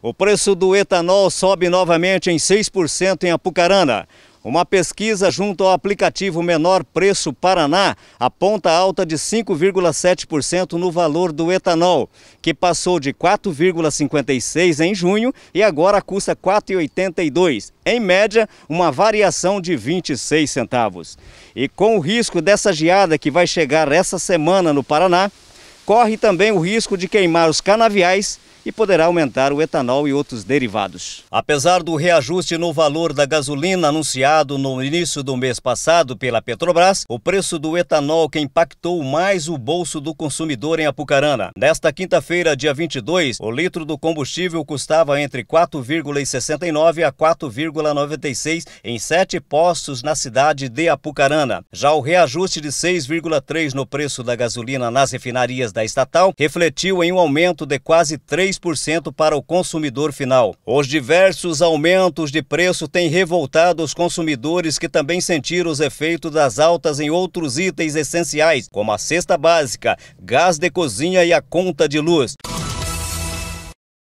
O preço do etanol sobe novamente em 6% em Apucarana. Uma pesquisa junto ao aplicativo Menor Preço Paraná aponta alta de 5,7% no valor do etanol, que passou de 4,56 em junho e agora custa 4,82, em média, uma variação de 26 centavos. E com o risco dessa geada que vai chegar essa semana no Paraná, corre também o risco de queimar os canaviais e poderá aumentar o etanol e outros derivados. Apesar do reajuste no valor da gasolina anunciado no início do mês passado pela Petrobras, o preço do etanol que impactou mais o bolso do consumidor em Apucarana. Nesta quinta-feira, dia 22, o litro do combustível custava entre 4,69 a 4,96 em sete postos na cidade de Apucarana. Já o reajuste de 6,3 no preço da gasolina nas refinarias da estatal refletiu em um aumento de quase 3% para o consumidor final. Os diversos aumentos de preço têm revoltado os consumidores que também sentiram os efeitos das altas em outros itens essenciais, como a cesta básica, gás de cozinha e a conta de luz.